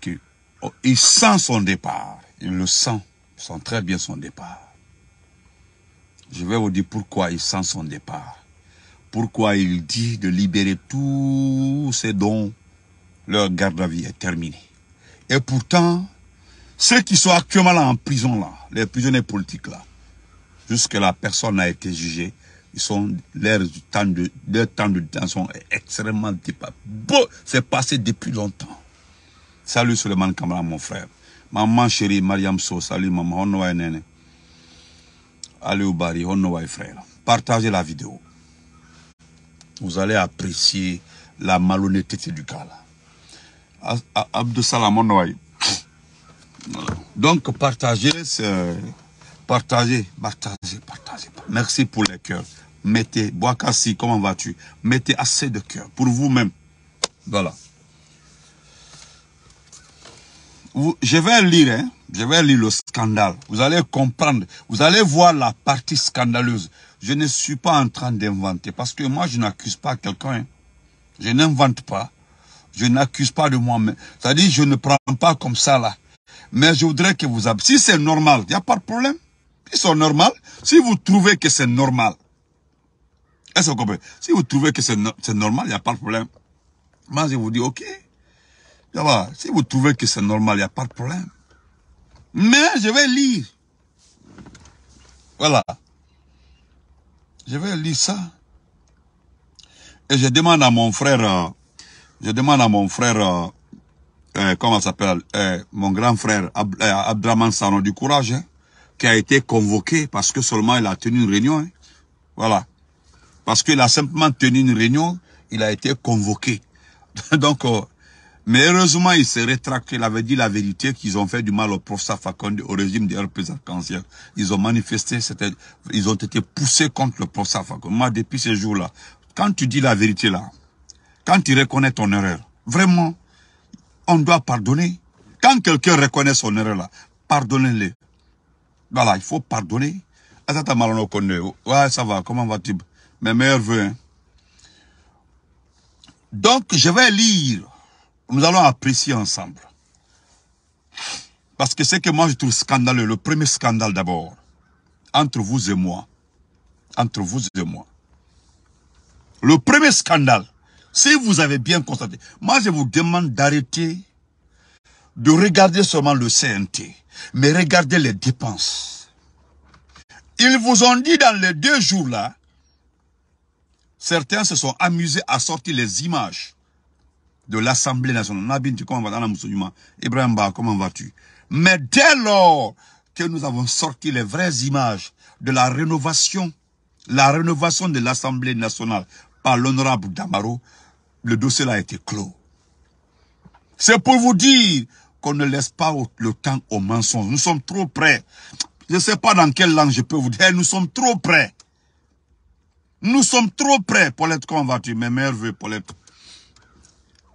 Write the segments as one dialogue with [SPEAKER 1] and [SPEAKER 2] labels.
[SPEAKER 1] que, oh, il sent son départ. Il le sent. Il sent très bien son départ. Je vais vous dire pourquoi il sent son départ. Pourquoi il dit de libérer tous ces dons. Leur garde à vie est terminée. Et pourtant, ceux qui sont actuellement en prison, là, les prisonniers politiques, là, jusque la personne a été jugée, ils sont, leur temps de, leur temps de détention est extrêmement dépassé. C'est passé depuis longtemps. Salut Suleiman Kamara, mon frère. Maman chérie, Mariam So, salut maman, on va Allez au on frère. Partagez la vidéo. Vous allez apprécier la malhonnêteté du gars, là. Abdou Salam, on Donc, partagez, partagez, partagez, partagez. Merci pour les cœurs. Mettez, Boakassi, comment vas-tu Mettez assez de cœur pour vous-même. Voilà je vais lire, hein, je vais lire le scandale. Vous allez comprendre, vous allez voir la partie scandaleuse. Je ne suis pas en train d'inventer, parce que moi, je n'accuse pas quelqu'un. Hein. Je n'invente pas. Je n'accuse pas de moi-même. C'est-à-dire, je ne prends pas comme ça, là. Mais je voudrais que vous... Si c'est normal, il n'y a pas de problème. Si c'est normal, si vous trouvez que c'est normal, est-ce que vous comprenez Si vous trouvez que c'est normal, il n'y a pas de problème. Moi, je vous dis, ok, si vous trouvez que c'est normal, il n'y a pas de problème. Mais je vais lire. Voilà. Je vais lire ça. Et je demande à mon frère, euh, je demande à mon frère, euh, euh comment s'appelle, euh, mon grand frère Abdraman Sano du Courage, hein, qui a été convoqué parce que seulement il a tenu une réunion. Hein. Voilà. Parce qu'il a simplement tenu une réunion, il a été convoqué. Donc, mais heureusement, il s'est rétracté. Il avait dit la vérité qu'ils ont fait du mal au professeur Fakonde, au régime des RPs arc Ils ont manifesté, ils ont été poussés contre le professeur Fakonde. Moi, depuis ce jour-là, quand tu dis la vérité là, quand tu reconnais ton erreur, vraiment, on doit pardonner. Quand quelqu'un reconnaît son erreur là, pardonnez-le. Voilà, il faut pardonner. Ouais, ça va, comment vas-tu Mes meilleurs hein. Donc, je vais lire nous allons apprécier ensemble. Parce que ce que moi je trouve scandaleux, le premier scandale d'abord, entre vous et moi, entre vous et moi, le premier scandale, si vous avez bien constaté, moi je vous demande d'arrêter de regarder seulement le CNT, mais regardez les dépenses. Ils vous ont dit dans les deux jours là, certains se sont amusés à sortir les images de l'Assemblée nationale. Nabinti, comment vas-tu musulman Ibrahim Ba, comment vas-tu Mais dès lors que nous avons sorti les vraies images de la rénovation, la rénovation de l'Assemblée nationale par l'honorable Damaro, le dossier a été clos. C'est pour vous dire qu'on ne laisse pas le temps aux mensonges. Nous sommes trop près. Je ne sais pas dans quelle langue je peux vous dire. Nous sommes trop près. Nous sommes trop près, Paulette, comment vas-tu Mes pour Paulette.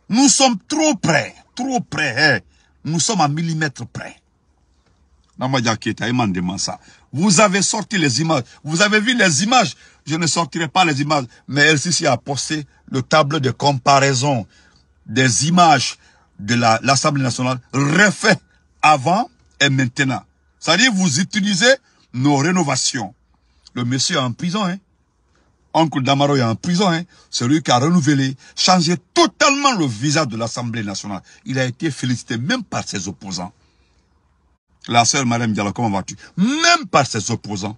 [SPEAKER 1] Nous sommes trop près, trop près. Hein. Nous sommes à millimètre près. Vous avez sorti les images. Vous avez vu les images. Je ne sortirai pas les images. Mais LCC a posté le tableau de comparaison des images de l'Assemblée nationale refait avant et maintenant. C'est-à-dire, vous utilisez nos rénovations. Le monsieur est en prison, hein. Oncle Damaro est en prison. Hein. C'est lui qui a renouvelé, changé totalement le visage de l'Assemblée nationale. Il a été félicité même par ses opposants. La sœur Madame Diallo, comment vas-tu Même par ses opposants.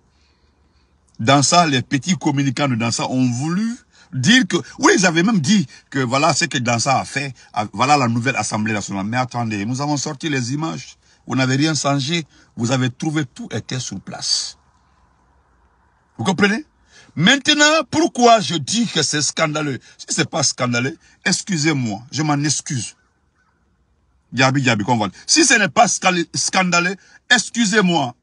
[SPEAKER 1] Dans ça, les petits communicants de Dansa ont voulu dire que... Oui, ils avaient même dit que voilà ce que Dansa a fait. Voilà la nouvelle Assemblée nationale. Mais attendez, nous avons sorti les images. Vous n'avez rien changé. Vous avez trouvé tout était sur place. Vous comprenez Maintenant, pourquoi je dis que c'est scandaleux Si ce n'est pas scandaleux, excusez-moi, je m'en excuse. Yabi, Gabi, voit. Si ce n'est pas scandaleux, excusez-moi.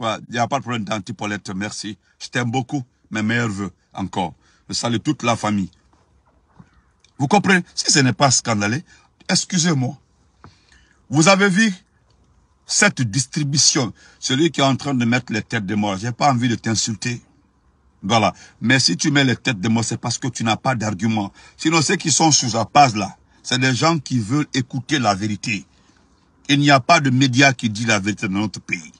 [SPEAKER 1] il n'y a pas de problème d'antipolette, merci. Je t'aime beaucoup, mes meilleurs voeux, encore. Je salue toute la famille. Vous comprenez Si ce n'est pas scandaleux, excusez-moi. Vous avez vu cette distribution, celui qui est en train de mettre les têtes de mort, j'ai pas envie de t'insulter. Voilà. Mais si tu mets les têtes de mort, c'est parce que tu n'as pas d'argument. Sinon, ceux qui sont sous la page là, c'est des gens qui veulent écouter la vérité. Il n'y a pas de média qui dit la vérité dans notre pays.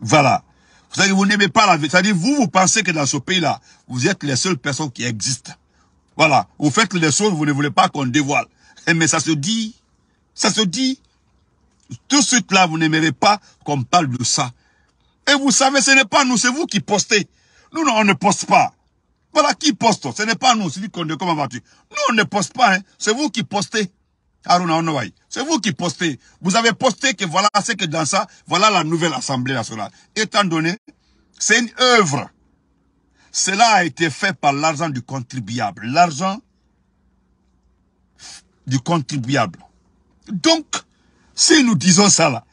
[SPEAKER 1] Voilà. Vous savez, vous n'aimez pas la vérité. C'est-à-dire, vous, vous pensez que dans ce pays-là, vous êtes les seules personnes qui existent. Voilà. Vous faites les choses, vous ne voulez pas qu'on dévoile. Mais ça se dit. Ça se dit tout de suite là, vous n'aimerez pas qu'on parle de ça. Et vous savez, ce n'est pas nous, c'est vous qui postez. Nous, non, on ne poste pas. Voilà qui poste. Ce n'est pas nous, c'est Nous, on ne poste pas, hein. C'est vous qui postez. C'est vous qui postez. Vous avez posté que voilà c'est que dans ça, voilà la nouvelle Assemblée nationale. Étant donné, c'est une œuvre. Cela a été fait par l'argent du contribuable. L'argent du contribuable. Donc, si nous disons ça là,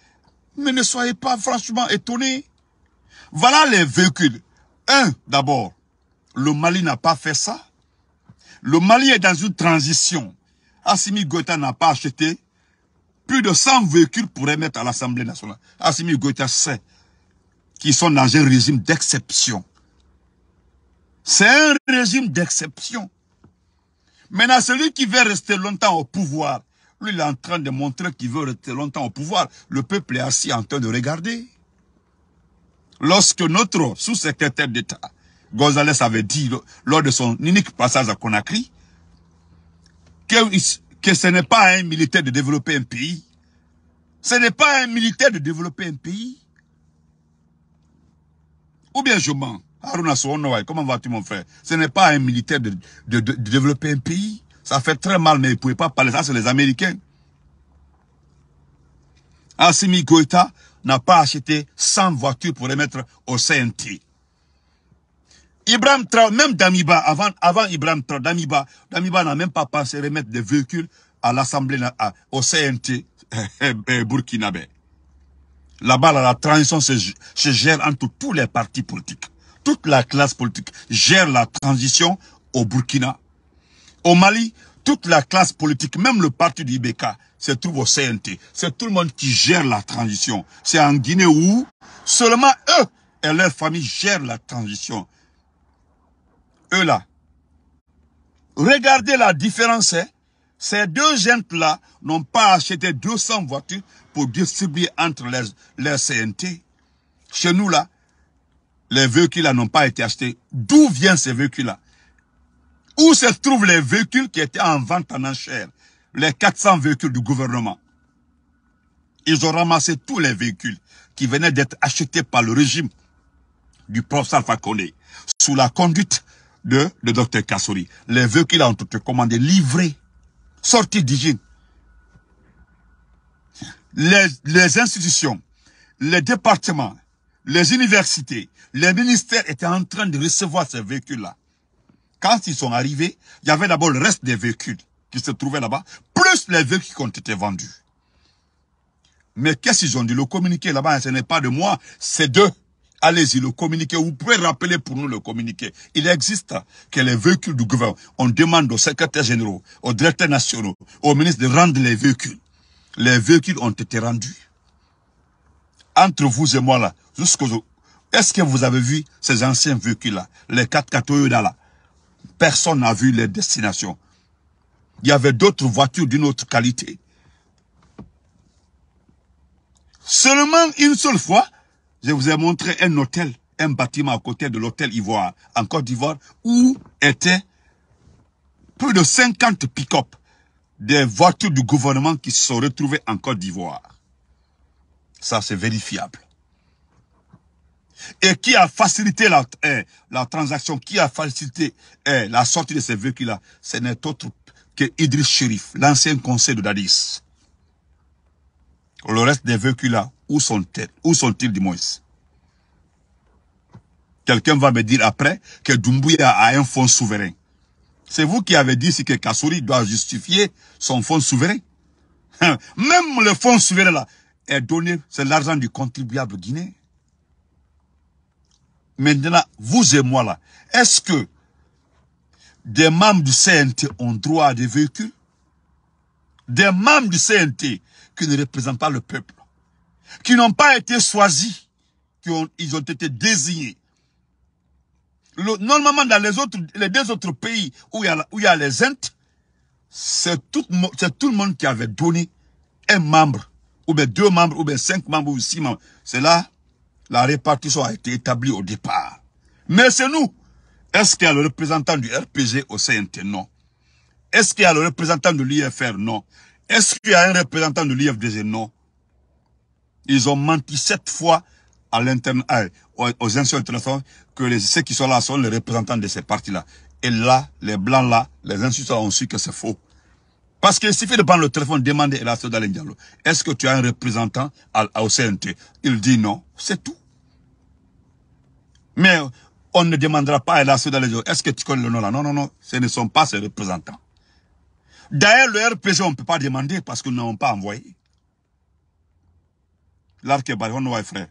[SPEAKER 1] mais ne soyez pas franchement étonnés. Voilà les véhicules. Un, d'abord, le Mali n'a pas fait ça. Le Mali est dans une transition. Assimi Goïta n'a pas acheté. Plus de 100 véhicules pour mettre à l'Assemblée nationale. Assimi Goïta sait qu'ils sont dans un régime d'exception. C'est un régime d'exception. Maintenant, celui qui veut rester longtemps au pouvoir, lui, il est en train de montrer qu'il veut rester longtemps au pouvoir. Le peuple est assis en train de regarder. Lorsque notre sous-secrétaire d'État, González avait dit lors de son unique passage à Conakry, que, ce n'est pas un militaire de développer un pays. Ce n'est pas un militaire de développer un pays. Ou bien je mens. Aruna comment vas-tu mon frère Ce n'est pas un militaire de développer un pays. Ça fait très mal, mais ils ne pouvaient pas parler. Ça, c'est les Américains. Assimi Goïta n'a pas acheté 100 voitures pour remettre au CNT. Ibrahim Traoré, même Damiba, avant, avant Ibrahim Traoré, Damiba, Damiba n'a même pas pensé remettre des véhicules à l'Assemblée, au CNT eh, eh, burkinabé. Là-bas, la transition se, se, gère entre tous les partis politiques. Toute la classe politique gère la transition au Burkina au Mali, toute la classe politique, même le parti du IBK, se trouve au CNT. C'est tout le monde qui gère la transition. C'est en Guinée où seulement eux et leurs familles gèrent la transition. Eux là. Regardez la différence. Hein. Ces deux gens-là n'ont pas acheté 200 voitures pour distribuer entre leurs CNT. Chez nous là, les véhicules n'ont pas été achetés. D'où viennent ces véhicules là où se trouvent les véhicules qui étaient en vente en enchère, les 400 véhicules du gouvernement. Ils ont ramassé tous les véhicules qui venaient d'être achetés par le régime du professeur Fakone, sous la conduite de Dr docteur Kassori. Les véhicules ont été commandés, livrés, sortis d'hygiène. les institutions, les départements, les universités, les ministères étaient en train de recevoir ces véhicules-là quand ils sont arrivés, il y avait d'abord le reste des véhicules qui se trouvaient là-bas, plus les véhicules qui ont été vendus. Mais qu'est-ce qu'ils ont dit Le communiqué là-bas, ce n'est pas de moi, c'est d'eux. Allez-y, le communiqué, vous pouvez rappeler pour nous le communiqué. Il existe que les véhicules du gouvernement, on demande aux secrétaires généraux, aux directeurs nationaux, au ministre de rendre les véhicules. Les véhicules ont été rendus. Entre vous et moi là, jusqu'au... Est-ce que vous avez vu ces anciens véhicules là, les 4 4 là Personne n'a vu les destinations. Il y avait d'autres voitures d'une autre qualité. Seulement une seule fois, je vous ai montré un hôtel, un bâtiment à côté de l'hôtel Ivoire, en Côte d'Ivoire, où étaient plus de 50 pick-up des voitures du gouvernement qui se sont retrouvées en Côte d'Ivoire. Ça, c'est vérifiable et qui a facilité la, eh, transaction, qui a facilité eh, la sortie de ces véhicules-là, ce n'est autre que Idriss Sherif, l'ancien conseil de Dadis. Le reste des véhicules-là, où sont-ils, où sont-ils du Quelqu'un va me dire après que Doumbouya a un fonds souverain. C'est vous qui avez dit que Kassouri doit justifier son fonds souverain. Même le fonds souverain là est donné, c'est l'argent du contribuable guinéen. Maintenant, vous et moi là, est-ce que des membres du CNT ont droit à des véhicules Des membres du CNT qui ne représentent pas le peuple, qui n'ont pas été choisis, qui ont, ils ont été désignés. normalement, dans les, autres, les deux autres pays où il y a, y a les Intes, c'est tout, tout le monde qui avait donné un membre, ou bien deux membres, ou bien cinq membres, ou six membres. C'est là la répartition a été établie au départ. Mais c'est nous. Est-ce qu'il y a le représentant du RPG au CNT Non. Est-ce qu'il y a le représentant de l'IFR Non. Est-ce qu'il y a un représentant de l'IFDG Non. Ils ont menti sept fois à aux institutions internationales que ceux qui sont là sont les représentants de ces partis-là. Et là, les blancs là, les institutions ont su que c'est faux. Parce qu'il suffit de prendre le téléphone, demander à la Diallo, est-ce que tu as un représentant au CNT Il dit non, c'est tout. Mais on ne demandera pas à la Soudan les est-ce que tu connais le nom là Non, non, non, ce ne sont pas ses représentants. D'ailleurs, le RPG, on ne peut pas demander parce qu'ils n'avons pas envoyé. L'arc est frère.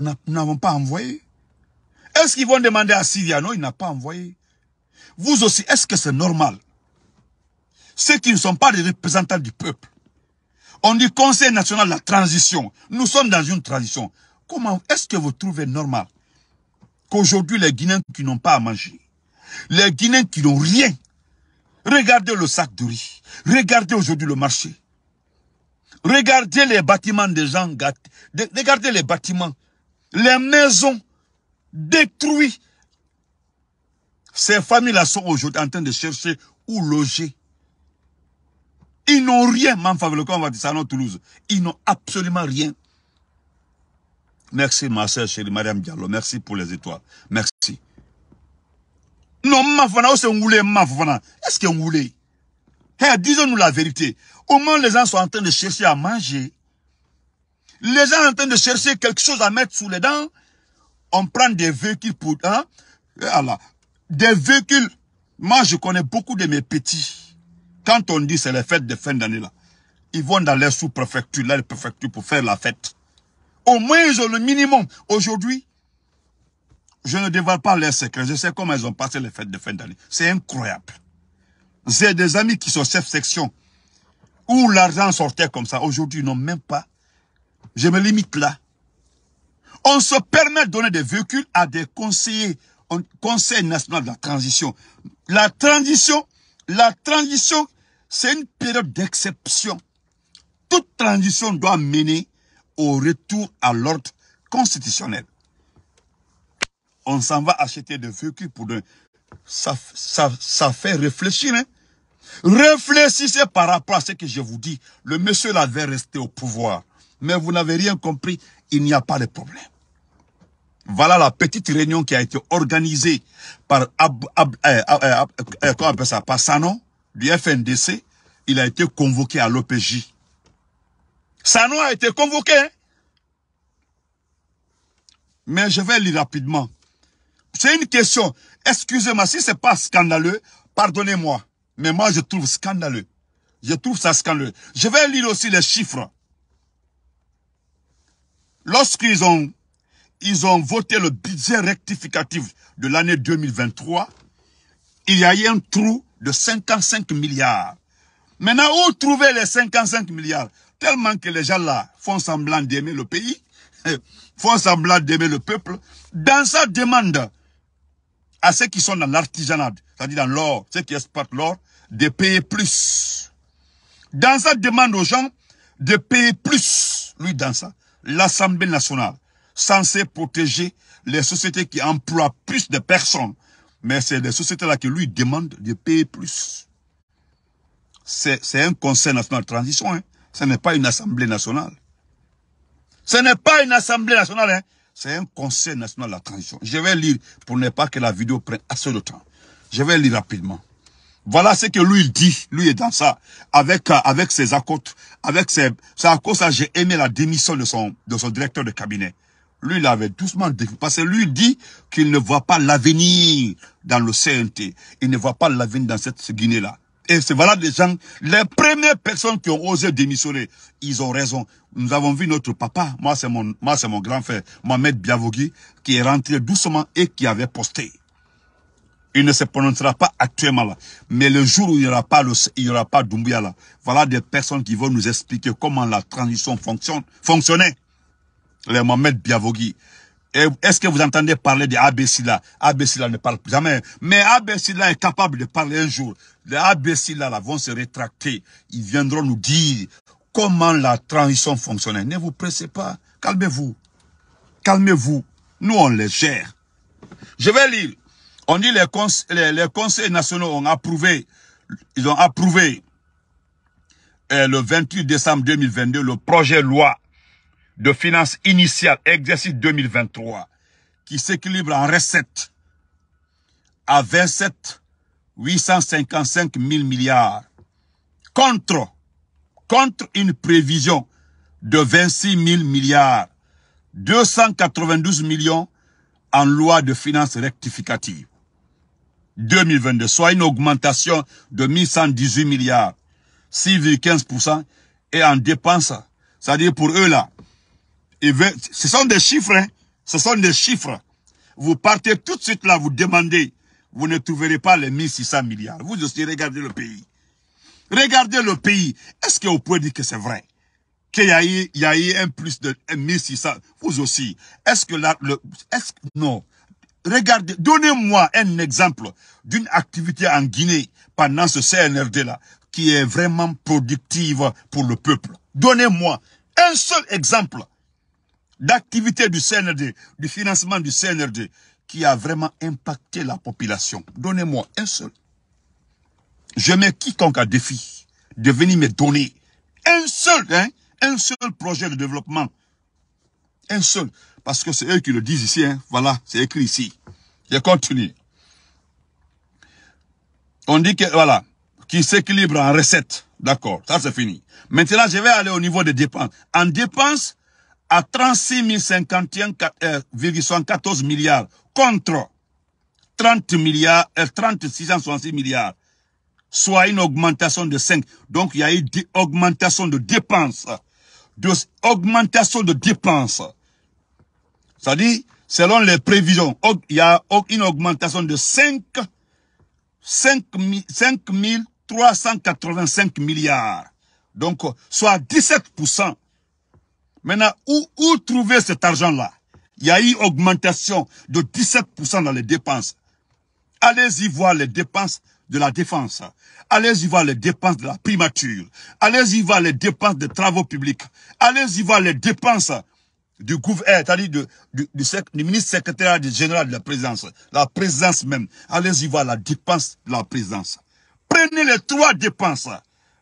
[SPEAKER 1] Nous n'avons pas envoyé. Est-ce qu'ils vont demander à Non, Il n'a pas envoyé. Vous aussi, est-ce que c'est normal Ceux qui ne sont pas des représentants du peuple. On dit Conseil national de la transition. Nous sommes dans une transition. Comment est-ce que vous trouvez normal Aujourd'hui, les Guinéens qui n'ont pas à manger, les Guinéens qui n'ont rien, regardez le sac de riz, regardez aujourd'hui le marché, regardez les bâtiments des gens gâtés, regardez les bâtiments, les maisons détruites. Ces familles-là sont aujourd'hui en train de chercher où loger. Ils n'ont rien, même on va dire ça Toulouse. Ils n'ont absolument rien. Merci, ma soeur chérie, Mariam Diallo. Merci pour les étoiles. Merci. Non, ma fana, c'est voulait ma fana. Est-ce qu'on voulait eh, disons-nous la vérité. Au moins, les gens sont en train de chercher à manger. Les gens sont en train de chercher quelque chose à mettre sous les dents. On prend des véhicules pour, hein? eh, Des véhicules. Moi, je connais beaucoup de mes petits. Quand on dit c'est les fêtes de fin d'année, là, ils vont dans les sous-préfectures, là, les préfectures pour faire la fête. Au moins, ils le minimum. Aujourd'hui, je ne dévoile pas leurs secrets. Je sais comment ils ont passé les fêtes de fin d'année. C'est incroyable. J'ai des amis qui sont chefs section où l'argent sortait comme ça. Aujourd'hui, ils n'ont même pas. Je me limite là. On se permet de donner des véhicules à des conseillers, au Conseil national de la transition. La transition, la transition, c'est une période d'exception. Toute transition doit mener au retour à l'ordre constitutionnel. On s'en va acheter des véhicules pour de... Ça, ça, fait réfléchir. Hein? Réfléchissez par rapport à ce que je vous dis. Le monsieur l'avait resté au pouvoir. Mais vous n'avez rien compris. Il n'y a pas de problème. Voilà la petite réunion qui a été organisée par Ab, euh, euh, euh, euh, comment ça, Passano du FNDC. Il a été convoqué à l'OPJ. Sano a été convoqué. Mais je vais lire rapidement. C'est une question. Excusez-moi, si n'est pas scandaleux, pardonnez-moi. Mais moi, je trouve scandaleux. Je trouve ça scandaleux. Je vais lire aussi les chiffres. Lorsqu'ils ont, ils ont voté le budget rectificatif de l'année 2023, il y a eu un trou de 55 milliards. Maintenant, où trouver les 55 milliards Tellement que les gens-là font semblant d'aimer le pays, font semblant d'aimer le peuple. Dans sa demande à ceux qui sont dans l'artisanat, c'est-à-dire dans l'or, ceux qui exportent l'or, de payer plus. Dans sa demande aux gens de payer plus, lui, dans ça, l'Assemblée nationale, censée protéger les sociétés qui emploient plus de personnes, mais c'est les sociétés-là qui lui demandent de payer plus. C'est un conseil national de transition. Hein. Ce n'est pas une assemblée nationale. Ce n'est pas une assemblée nationale, hein. c'est un conseil national de la transition. Je vais lire pour ne pas que la vidéo prenne assez de temps. Je vais lire rapidement. Voilà ce que lui dit, lui est dans ça, avec euh, avec ses accords, avec ses, c'est à cause ça j'ai aimé la démission de son de son directeur de cabinet. Lui il avait doucement parce que lui dit qu'il ne voit pas l'avenir dans le CNT, il ne voit pas l'avenir dans cette Guinée là. Et c'est voilà des gens, les premières personnes qui ont osé démissionner, ils ont raison. Nous avons vu notre papa, moi c'est mon, moi c'est mon grand frère, Mohamed Biavogui, qui est rentré doucement et qui avait posté. Il ne se prononcera pas actuellement là. Mais le jour où il n'y aura pas le, il y aura pas là, voilà des personnes qui vont nous expliquer comment la transition fonctionne, fonctionnait. Les Mohamed Biavogui, est-ce que vous entendez parler de Abessila Abessila ne parle plus jamais. Mais Abessila est capable de parler un jour. Les ABC là, vont se rétracter. Ils viendront nous dire comment la transition fonctionnait. Ne vous pressez pas. Calmez-vous. Calmez-vous. Nous, on les gère. Je vais lire. On dit les, les, conseils nationaux ont approuvé. Ils ont approuvé euh, le 28 décembre 2022 le projet loi de finances initiales exercice 2023 qui s'équilibre en recettes à 27 855 000 milliards contre, contre une prévision de 26 000 milliards, 292 millions en loi de finances rectificative. 2022, soit une augmentation de 1118 milliards, 6,15% et en dépenses, c'est-à-dire pour eux là, ce sont des chiffres, hein. ce sont des chiffres. Vous partez tout de suite là, vous demandez, vous ne trouverez pas les 1600 milliards. Vous aussi, regardez le pays. Regardez le pays. Est-ce que qu'on peut dire que c'est vrai qu'il y a eu, y un plus de 1600 Vous aussi. Est-ce que là, est-ce non. Regardez, donnez-moi un exemple d'une activité en Guinée pendant ce CNRD-là qui est vraiment productive pour le peuple. Donnez-moi un seul exemple d'activité du CNRD, du financement du CNRD, qui a vraiment impacté la population. Donnez-moi un seul. Je mets quiconque à défi de venir me donner un seul, hein, un seul projet de développement. Un seul. Parce que c'est eux qui le disent ici, hein. Voilà, c'est écrit ici. Je continue. On dit que, voilà, qui s'équilibre en recettes. D'accord, ça c'est fini. Maintenant, je vais aller au niveau des dépenses. En dépenses, à 36 051,74 euh, milliards contre 30 milliards, et euh, milliards, soit une augmentation de 5. Donc, il y a eu une augmentation de dépenses. De, augmentation de dépenses. C'est-à-dire, selon les prévisions, il y a une augmentation de 5, 5, 5 385 milliards. Donc, soit 17% Maintenant, où, où trouver cet argent-là Il y a eu augmentation de 17% dans les dépenses. Allez-y voir les dépenses de la défense. Allez-y voir les dépenses de la primature. Allez-y voir les dépenses des travaux publics. Allez-y voir les dépenses du gouvernement, eh, c'est-à-dire du, du, ministre secrétaire général de la présidence. La présidence même. Allez-y voir la dépense de la présidence. Prenez les trois dépenses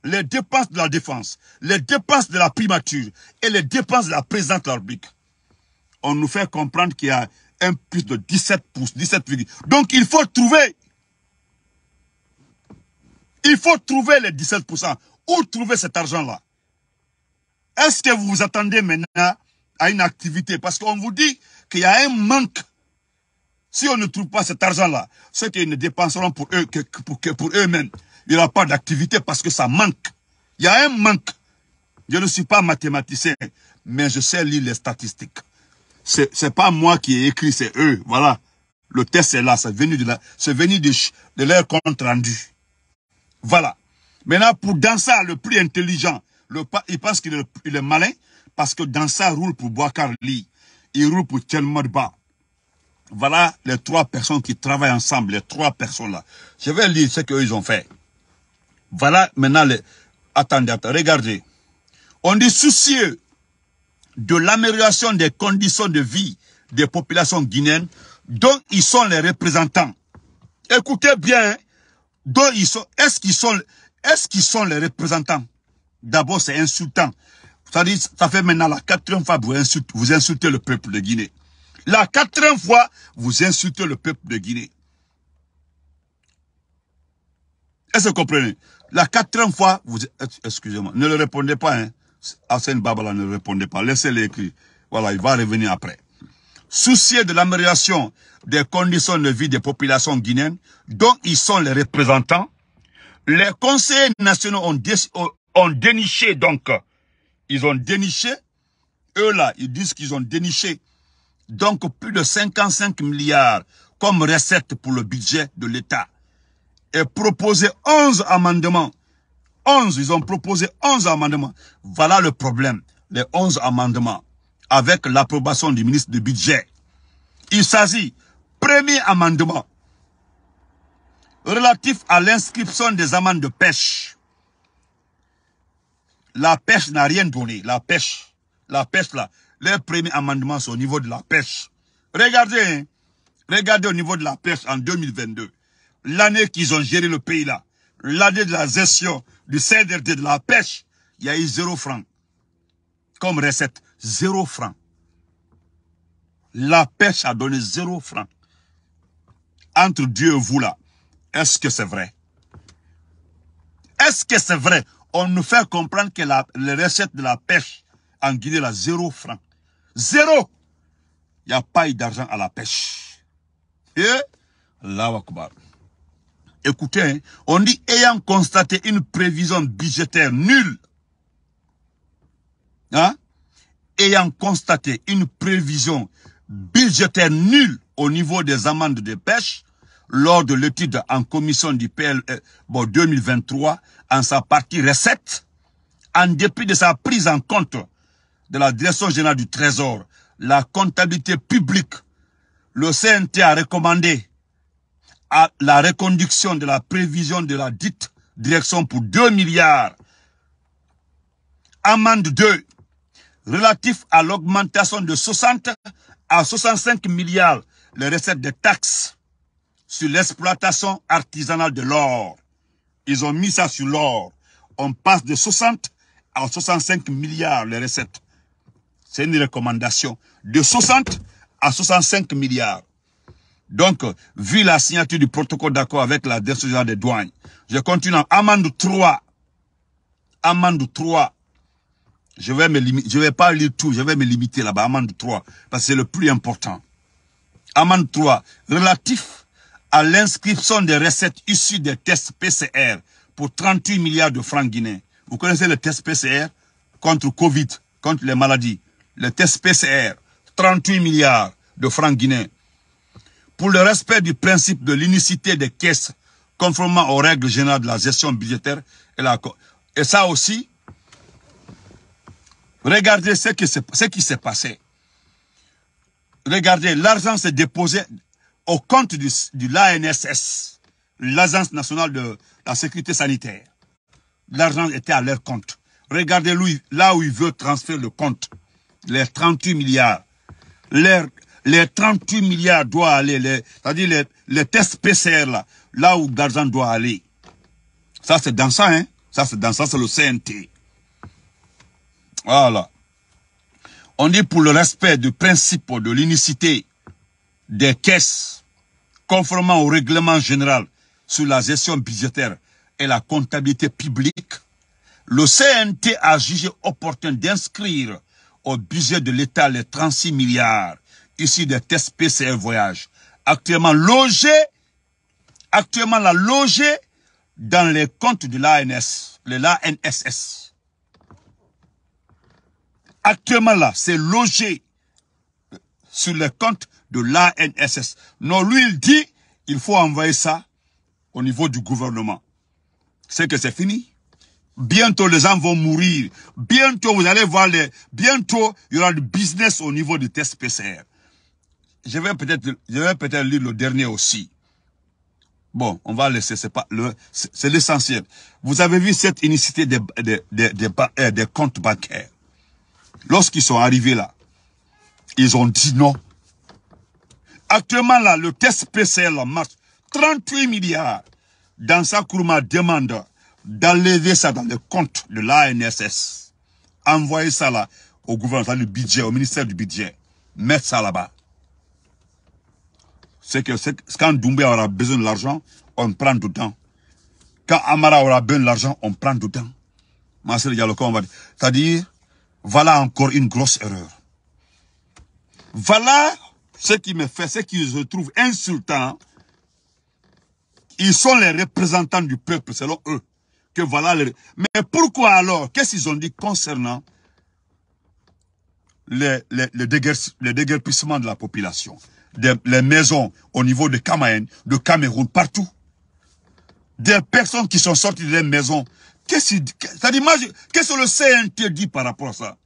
[SPEAKER 1] les dépenses de la défense, les dépenses de la primature et les dépenses de la présente l'arbitre. On nous fait comprendre qu'il y a un plus de 17 pouces, 17 virgules. Donc il faut trouver, il faut trouver les 17%. Où trouver cet argent-là Est-ce que vous vous attendez maintenant à une activité Parce qu'on vous dit qu'il y a un manque. Si on ne trouve pas cet argent-là, ceux qui ne dépenseront pour eux que pour eux-mêmes il n'a pas d'activité parce que ça manque. Il y a un manque. Je ne suis pas mathématicien, mais je sais lire les statistiques. C'est n'est pas moi qui ai écrit, c'est eux. Voilà. Le test est là, c'est venu de la, c'est venu de, leur compte rendu. Voilà. Maintenant, pour Dansa, le plus intelligent, il pense qu'il est, malin parce que Dansa roule pour Boakarli. Il roule pour Tchelmodba. Voilà les trois personnes qui travaillent ensemble, les trois personnes là. Je vais lire ce qu'ils ont fait. Voilà maintenant les... Attendez, attendez, regardez. On est soucieux de l'amélioration des conditions de vie des populations guinéennes dont ils sont les représentants. Écoutez bien, hein. dont ils sont, est-ce qu'ils sont, est-ce qu'ils sont les représentants? D'abord, c'est insultant. Ça, dit, ça fait maintenant la quatrième fois que vous insultez, vous insultez le peuple de Guinée. La quatrième fois, vous insultez le peuple de Guinée. Est-ce que vous comprenez la quatrième fois, vous excusez-moi, ne le répondez pas. Hein. Hassan Babala ne répondez pas. Laissez-le écrire. Voilà, il va revenir après. Soucier de l'amélioration des conditions de vie des populations guinéennes, dont ils sont les représentants, les conseils nationaux ont, ont déniché donc, ils ont déniché, eux là, ils disent qu'ils ont déniché donc plus de 55 milliards comme recette pour le budget de l'État et proposé 11 amendements. 11, ils ont proposé 11 amendements. Voilà le problème, les 11 amendements, avec l'approbation du ministre du Budget. Il s'agit, premier amendement, relatif à l'inscription des amendes de pêche. La pêche n'a rien donné, la pêche. La pêche, là, les premier amendement sont au niveau de la pêche. Regardez, hein, regardez au niveau de la pêche en 2022 l'année qu'ils ont géré le pays là, l'année de la gestion du CDRD, de la pêche, il y a eu zéro franc. Comme recette, zéro franc. La pêche a donné zéro franc. Entre Dieu et vous là, est-ce que c'est vrai Est-ce que c'est vrai On nous fait comprendre que la, les recettes de la pêche en Guinée là, zéro franc. Zéro Il n'y a pas d'argent à la pêche. Et va Akbar. Écoutez, hein, on dit ayant constaté une prévision budgétaire nulle. Hein, ayant constaté une prévision budgétaire nulle au niveau des amendes de pêche lors de l'étude en commission du PL e, bon, 2023 en sa partie recette, en dépit de sa prise en compte de la Direction générale du Trésor, la comptabilité publique, le CNT a recommandé à la reconduction de la prévision de la dite direction pour 2 milliards. Amende 2, relatif à l'augmentation de 60 à 65 milliards les recettes de taxes sur l'exploitation artisanale de l'or. Ils ont mis ça sur l'or. On passe de 60 à 65 milliards les recettes. C'est une recommandation. De 60 à 65 milliards. Donc, vu la signature du protocole d'accord avec la décision des douanes, je continue en amende 3. Amende 3. Je vais vais pas lire tout, je vais me limiter là-bas, amende 3, parce que c'est le plus important. Amende 3, relatif à l'inscription des recettes issues des tests PCR pour 38 milliards de francs guinéens. Vous connaissez le test PCR contre Covid, contre les maladies. Le test PCR, 38 milliards de francs guinéens pour le respect du principe de l'unicité des caisses, conformément aux règles générales de la gestion budgétaire. Et, et ça aussi, regardez ce qui s'est passé. Regardez, l'argent s'est déposé au compte du, de l'ANSS, l'Agence nationale de la sécurité sanitaire. L'argent était à leur compte. Regardez lui, là où il veut transférer le compte, les 38 milliards les 38 milliards doivent aller, c'est-à-dire les, les, tests PCR là, là où l'argent doit aller. Ça c'est dans ça, hein. Ça c'est dans ça, c'est le CNT. Voilà. On dit pour le respect du principe de l'unicité des caisses, conformément au règlement général sur la gestion budgétaire et la comptabilité publique, le CNT a jugé opportun d'inscrire au budget de l'État les 36 milliards ici des tests PCR voyage. Actuellement logé, actuellement la logé dans les comptes de l'ANS, le l'ANSS. Actuellement là, c'est logé sur les comptes de l'ANSS. Non, lui, il dit, il faut envoyer ça au niveau du gouvernement. C'est que c'est fini. Bientôt, les gens vont mourir. Bientôt, vous allez voir les, bientôt, il y aura du business au niveau du test PCR je vais peut-être, je vais peut-être lire le dernier aussi. Bon, on va laisser, c'est pas le, c'est l'essentiel. Vous avez vu cette unicité euh, des, comptes bancaires. Lorsqu'ils sont arrivés là, ils ont dit non. Actuellement là, le test PCL marche 38 milliards. Dans sa m'a demande d'enlever ça dans le compte de l'ANSS. Envoyer ça là au gouvernement, du budget, au ministère du budget. Mettre ça là-bas c'est que quand Doumbé aura besoin de l'argent, on prend du temps. Quand Amara aura besoin de l'argent, on prend du temps. C'est-à-dire, voilà encore une grosse erreur. Voilà ce qui me fait, ce qu'ils se trouve insultant. Ils sont les représentants du peuple, selon eux. Que voilà Mais pourquoi alors Qu'est-ce qu'ils ont dit concernant le, le, déguerpissement de la population les maisons au niveau de Cameroun, de Cameroun, partout. Des personnes qui sont sorties de maisons. Qu'est-ce qu'est-ce que le CNT dit par rapport à ça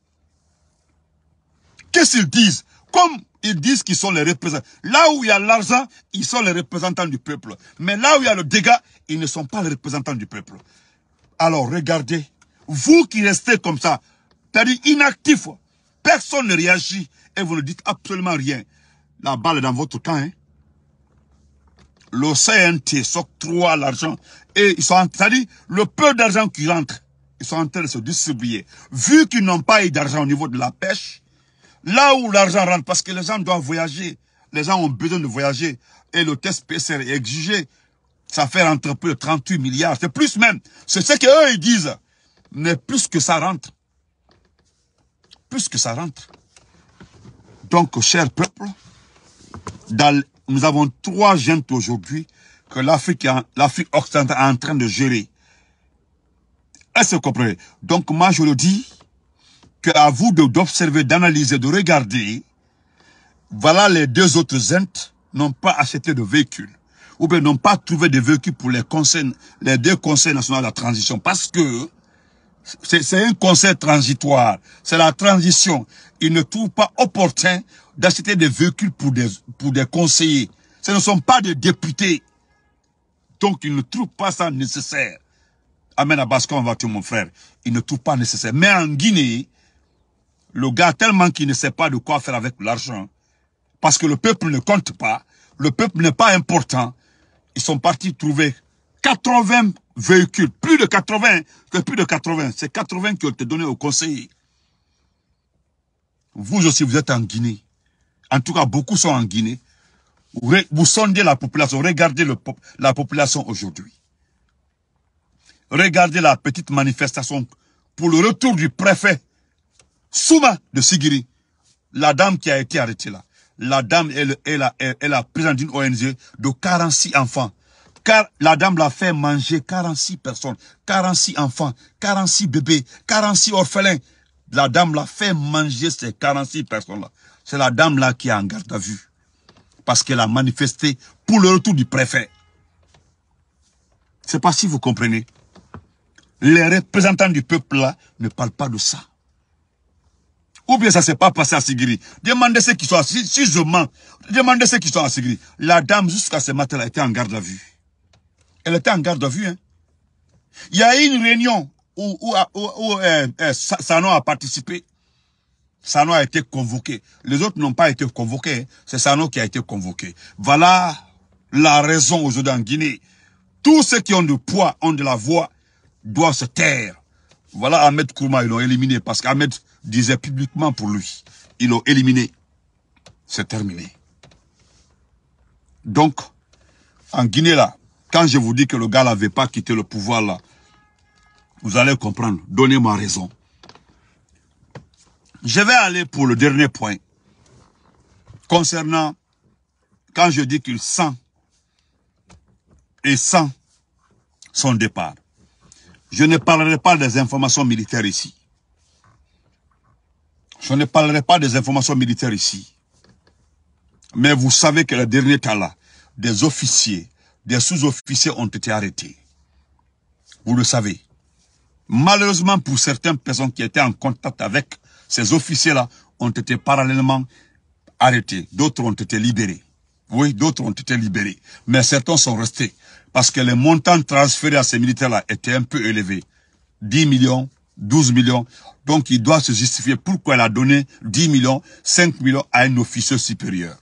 [SPEAKER 1] Qu'est-ce qu'ils disent Comme ils disent qu'ils sont les représentants. Là où il y a l'argent, ils sont les représentants du peuple. Mais là où il y a le dégât, ils ne sont pas les représentants du peuple. Alors regardez, vous qui restez comme ça, c'est-à-dire inactifs, personne ne réagit et vous ne dites absolument rien. La balle dans votre camp. Hein. Le CNT s'octroie l'argent. Et ils sont, c'est-à-dire, le peu d'argent qui rentre, ils sont en train de se distribuer. Vu qu'ils n'ont pas eu d'argent au niveau de la pêche, là où l'argent rentre, parce que les gens doivent voyager, les gens ont besoin de voyager, et le test PCR est exigé, ça fait entre peu de 38 milliards, c'est plus même, c'est ce qu'eux ils disent, mais plus que ça rentre, plus que ça rentre. Donc, cher peuple, dans, nous avons trois jeunes aujourd'hui que l'Afrique l'Afrique occidentale est en train de gérer. Est-ce que vous comprenez Donc moi je le dis, que à vous d'observer, d'analyser, de regarder, voilà les deux autres jeunes n'ont pas acheté de véhicules ou bien n'ont pas trouvé de véhicule pour les les deux conseils nationaux de la transition parce que c'est un conseil transitoire, c'est la transition. Ils ne trouvent pas opportun d'acheter des véhicules pour des, pour des conseillers. Ce ne sont pas des députés. Donc, ils ne trouvent pas ça nécessaire. Amen à Bascon, va voiture, mon frère. Ils ne trouvent pas nécessaire. Mais en Guinée, le gars, tellement qu'il ne sait pas de quoi faire avec l'argent, parce que le peuple ne compte pas, le peuple n'est pas important, ils sont partis trouver 80 véhicules, plus de 80, que plus de 80, c'est 80 qui ont été donnés au conseiller. Vous aussi, vous êtes en Guinée. En tout cas, beaucoup sont en Guinée. Vous sondez la population. Regardez la population aujourd'hui. Regardez la petite manifestation pour le retour du préfet Souma de Sigiri. La dame qui a été arrêtée là. La dame est, elle, elle, d'une elle, a ONG de 46 enfants. Car la dame l'a fait manger 46 personnes, 46 enfants, 46 bébés, 46 orphelins. La dame l'a fait manger ces 46 personnes-là c'est la dame là qui est en garde à vue. Parce qu'elle a manifesté pour le retour du préfet. C'est pas si vous comprenez. Les représentants du peuple là ne parlent pas de ça. Ou bien ça s'est pas passé à Sigiri. Demandez ceux qui sont à si, je mens, demandez ceux qui sont à Sigiri. La dame jusqu'à ce matin là était en garde à vue. Elle était en garde à vue. Hein. Il y a eu une réunion où, où, où, euh, euh, Sanon a participé. Sano a été convoqué. Les autres n'ont pas été convoqués. Hein. C'est Sano qui a été convoqué. Voilà la raison aujourd'hui en Guinée. Tous ceux qui ont du poids, ont de la voix, doivent se taire. Voilà Ahmed Kouma, ils l'ont éliminé parce qu'Ahmed disait publiquement pour lui. Ils l'ont éliminé. C'est terminé. Donc, en Guinée là, quand je vous dis que le gars n'avait pas quitté le pouvoir là, vous allez comprendre. Donnez-moi raison. Je vais aller pour le dernier point concernant quand je dis qu'il sent et sent son départ. Je ne parlerai pas des informations militaires ici. Je ne parlerai pas des informations militaires ici. Mais vous savez que le dernier temps là des officiers, des sous-officiers ont été arrêtés. Vous le savez. Malheureusement pour certaines personnes qui étaient en contact avec ces officiers-là ont été parallèlement arrêtés. D'autres ont été libérés. Oui, d'autres ont été libérés. Mais certains sont restés. Parce que les montants transférés à ces militaires-là étaient un peu élevés. 10 millions, 12 millions. Donc, il doit se justifier pourquoi elle a donné 10 millions, 5 millions à un officier supérieur.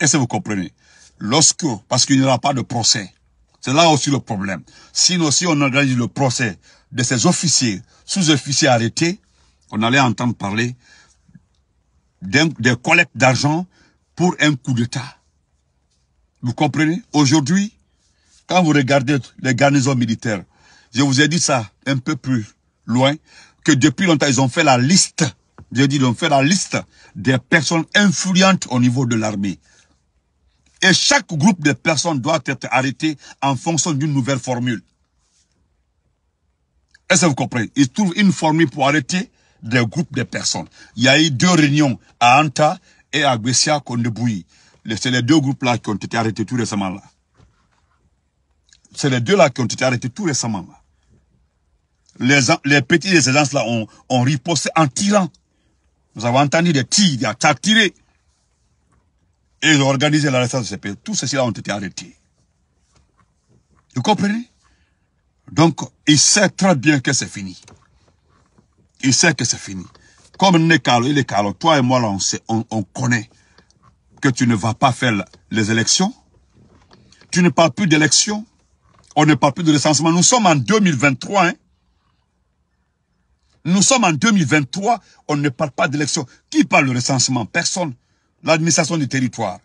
[SPEAKER 1] Est-ce que vous comprenez Lorsque, parce qu'il n'y aura pas de procès, c'est là aussi le problème. Sinon, si on organise le procès de ces officiers, sous-officiers arrêtés, on allait entendre parler des collectes d'argent pour un coup d'État. Vous comprenez Aujourd'hui, quand vous regardez les garnisons militaires, je vous ai dit ça un peu plus loin, que depuis longtemps, ils ont fait la liste, j'ai dit, ils ont fait la liste des personnes influentes au niveau de l'armée. Et chaque groupe de personnes doit être arrêté en fonction d'une nouvelle formule. Est-ce que vous comprenez Ils trouvent une formule pour arrêter des groupes de personnes. Il y a eu deux réunions à Anta et à Gwessia Kondeboui. C'est les deux groupes-là qui ont été arrêtés tout récemment là. C'est les deux-là qui ont été arrêtés tout récemment là. Les, les petits des là ont, ont riposté en tirant. Nous avons entendu des tirs, des attaques tirées. Et ils ont organisé l'arrestation de ces pays. Tous ceci là ont été arrêtés. Vous comprenez Donc, ils savent très bien que c'est fini. Il sait que c'est fini. Comme Nekalo, il est Toi et moi, là, on, sait, on, connaît que tu ne vas pas faire les élections. Tu ne parles plus d'élections. On ne parle plus de recensement. Nous sommes en 2023. Hein. Nous sommes en 2023. On ne parle pas d'élections. Qui parle de recensement Personne. L'administration du territoire.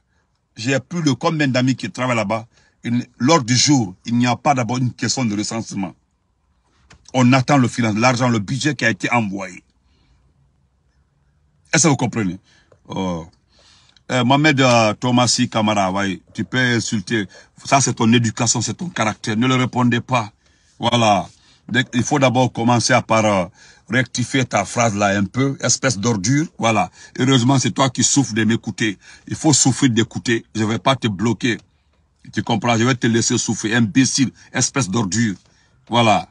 [SPEAKER 1] J'ai plus de combien d'amis qui travaillent là-bas. Lors du jour, il n'y a pas d'abord une question de recensement. On attend le finance, l'argent, le budget qui a été envoyé. Est-ce que vous comprenez oh. Eh, Mohamed Kamara, euh, ouais, tu peux insulter. Ça, c'est ton éducation, c'est ton caractère. Ne le répondez pas. Voilà. Il faut d'abord commencer par euh, rectifier ta phrase là un peu, espèce d'ordure, voilà. Heureusement, c'est toi qui souffres de m'écouter. Il faut souffrir d'écouter. Je vais pas te bloquer. Tu comprends Je vais te laisser souffrir, imbécile, espèce d'ordure. Voilà.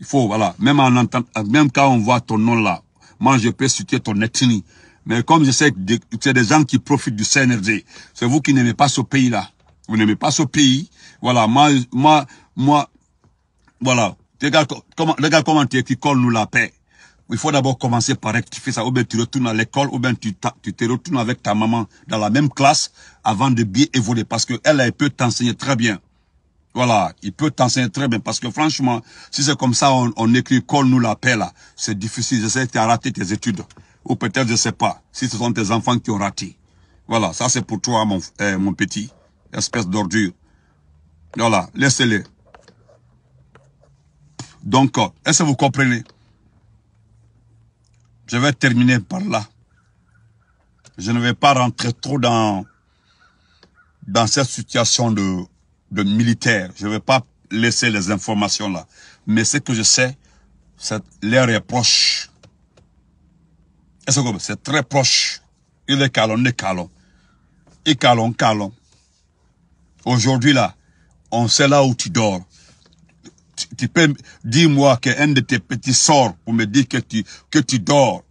[SPEAKER 1] Il faut, voilà, même en entend, même quand on voit ton nom là, moi je peux citer ton ethnie. Mais comme je sais que c'est des gens qui profitent du CNRD, c'est vous qui n'aimez pas ce pays-là. Vous n'aimez pas ce pays. Voilà, moi, moi, voilà. Regarde comment, comment tu colle nous la paix. Il faut d'abord commencer par rectifier ça. Ou bien tu retournes à l'école, ou bien tu, tu te retournes avec ta maman dans la même classe avant de bien évoluer. Parce qu'elle, elle peut t'enseigner très bien. Voilà, il peut t'enseigner très bien. Parce que franchement, si c'est comme ça, on, écrit qu'on nous l'appelle, c'est difficile. Je sais que tu as raté tes études. Ou peut-être, je ne sais pas, si ce sont tes enfants qui ont raté. Voilà, ça c'est pour toi, mon, eh, mon petit. Espèce d'ordure. Voilà, laissez-les. Donc, est-ce que vous comprenez Je vais terminer par là. Je ne vais pas rentrer trop dans, dans cette situation de de militaire. Je ne vais pas laisser les informations là. Mais ce que je sais, c'est l'air est proche. C'est très proche. Il est calon, il est calon. Il calon, calon. Aujourd'hui là, on sait là où tu dors. Tu, peux dis-moi qu'un de tes petits sort pour me dire que tu, que tu dors.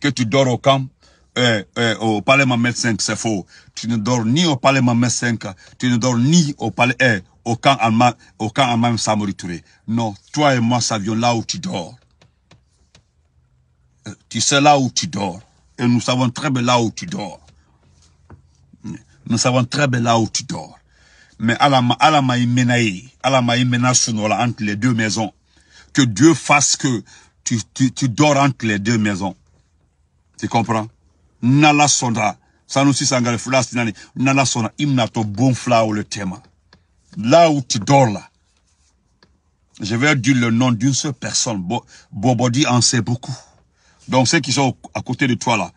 [SPEAKER 1] Que tu dors au camp eh, eh, oh, au palais médecin c'est faux. Tu ne dors ni au palais tu ne dors ni au palais, euh, au camp allemand, au camp Non, toi et moi savions là où tu dors. Euh, tu sais là où tu dors. Et nous savons très bien là où tu dors. Nous savons très bien là où tu dors. Mais Alama, Alama Imenaï, entre les deux maisons. Que Dieu fasse que tu, tu, tu dors entre les deux maisons. Tu comprends? n'ala Sondra. n'ala le là où tu dors je vais dire le nom d'une seule personne Bobodi en sait beaucoup donc ceux qui sont à côté de toi là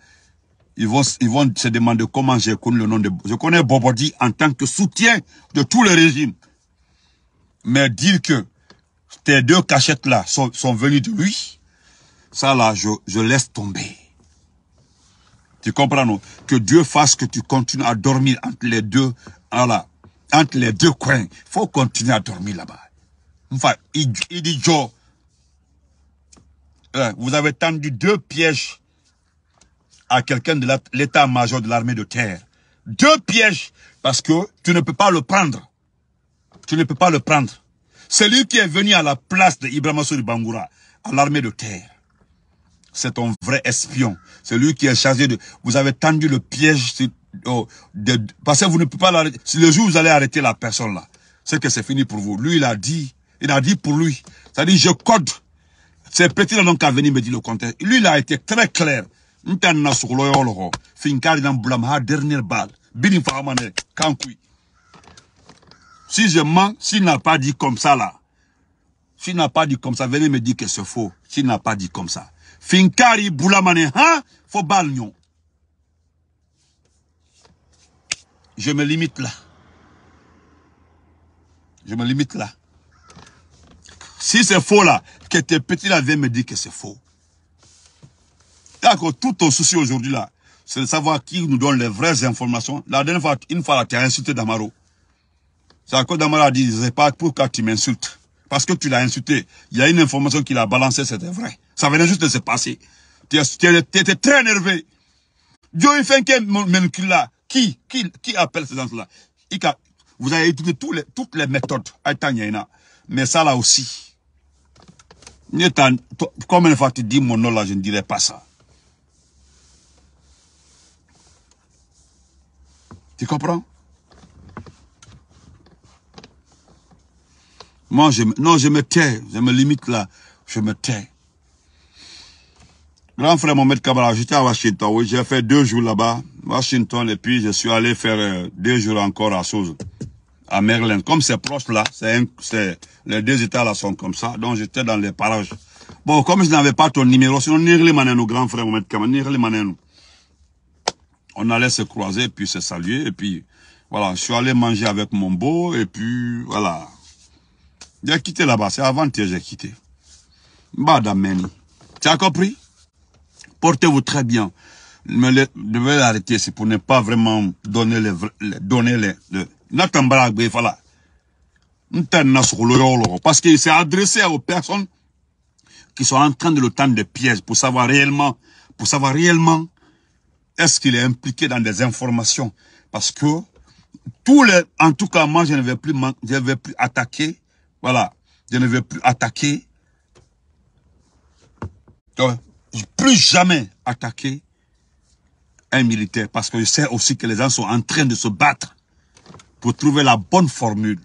[SPEAKER 1] ils vont ils vont se demander comment j'ai connu le nom de je connais Bobodi en tant que soutien de tout le régime mais dire que tes deux cachettes là sont, venues de lui ça là je laisse tomber tu comprends, non Que Dieu fasse que tu continues à dormir entre les deux, voilà, entre les deux coins. faut continuer à dormir là-bas. Enfin, il, dit Joe, hein, vous avez tendu deux pièges à quelqu'un de l'état-major de l'armée de terre. Deux pièges, parce que tu ne peux pas le prendre. Tu ne peux pas le prendre. C'est lui qui est venu à la place de Ibrahim Bangoura, à l'armée de terre c'est un vrai espion. C'est lui qui est chargé de... Vous avez tendu le piège parce que vous ne pouvez pas l'arrêter. Si le jour où vous allez arrêter la personne là, c'est que c'est fini pour vous. Lui, il a dit, il a dit pour lui. C'est-à-dire, je code. C'est petit donc a me dire le contraire. Lui, il a été très clair. Si je mens, s'il n'a pas dit comme ça là, s'il n'a pas dit comme ça, venez me dire que c'est faux. S'il n'a pas dit comme ça finkari boulamane hein faut balnion je me limite là je me limite là si c'est faux là que tes petits là viennent me dire que c'est faux d'accord tout ton souci aujourd'hui là c'est de savoir qui nous donne les vraies informations la dernière fois une fois là tu as insulté Damaro c'est à cause Damaro a dit sais pas pourquoi tu m'insultes parce que tu l'as insulté. Il y a une information qu'il a balancée, c'était vrai. Ça venait juste de se passer. Tu étais très énervé. Dieu il fait un là. Qui, qui, qui appelle ces gens-là Vous avez étudié toutes les, méthodes. Mais ça là aussi. Combien de fois tu dis mon nom là, je ne dirai pas ça. Tu comprends Moi, je, non, je me tais. Je me limite là. Je me tais. Grand frère maître Kamara, j'étais à Washington. j'ai fait deux jours là-bas, Washington, et puis je suis allé faire euh, deux jours encore à Souza, à Merlin. Comme c'est proche là, c'est les deux États là sont comme ça. Donc j'étais dans les parages. Bon, comme je n'avais pas ton numéro, sinon Nirli grand frère Mohamed Kamara, Nirli On allait se croiser, puis se saluer, et puis voilà, je suis allé manger avec mon beau, et puis voilà, j'ai quitté là-bas, c'est avant que j'ai quitté. Meni. Tu as compris Portez-vous très bien. Mais je vais c'est pour ne pas vraiment donner les... les de voilà. Parce qu'il s'est adressé aux personnes qui sont en train de le tendre de pièges pour savoir réellement, pour savoir réellement est-ce qu'il est impliqué dans des informations. Parce que tous les, en tout cas, moi, je ne vais plus, je vais plus attaquer voilà. Je ne veux plus attaquer. je Donc, plus jamais attaquer un militaire parce que je sais aussi que les gens sont en train de se battre pour trouver la bonne formule.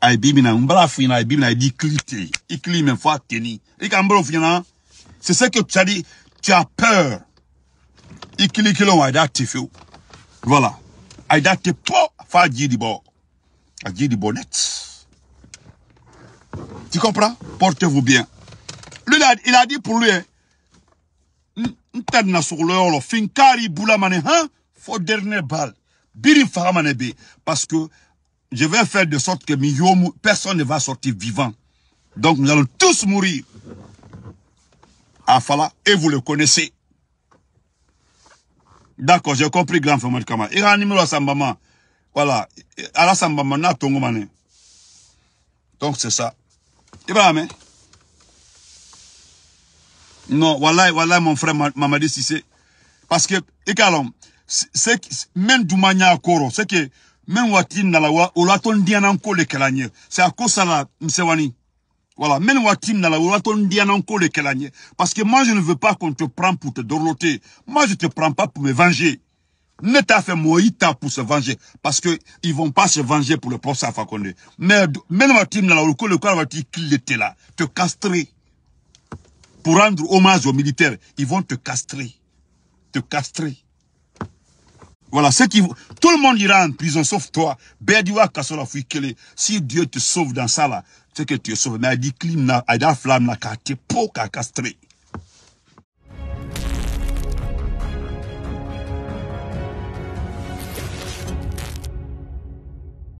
[SPEAKER 1] C'est ce que tu as dit. Tu as peur. Voilà. Aïda te po fa di bo. A di bonnet. Tu comprends Portez-vous bien. Lui, il a, dit pour lui, na hein dernier balle biri parce que je vais faire de sorte que personne ne va sortir vivant donc nous allons tous mourir Afala ah, et vous le connaissez d'accord j'ai compris grand frère Kama il a sa maman. voilà ala sambama na donc c'est ça Ibrahim. Eh? Non, voilà, voilà mon frère Mamadi c'est Parce que, également c'est même du mania koro, c'est que, même watin nalawa, ou la ton encore le kelanye. C'est à cause ça là, Msewani. Voilà, même watin nalawa, ou la ton encore le kelanye. Parce que moi, je ne veux pas qu'on te prenne pour te dorloter. Moi, je te prends pas pour me venger. Ne t'as fait Moïta pour se venger. Parce que ils vont pas se venger pour le procès à Fakonde. Mais, même à Tim, le corps va dire qu'il était là. Te castrer. Pour rendre hommage aux militaires, ils vont te castrer. Te castrer. Voilà, ceux qui, tout le monde ira en prison, sauf toi. Si Dieu te sauve dans ça, là, c'est que tu es sauvé. Mais il dit, clim, il a flamme, il a quartier, pour castrer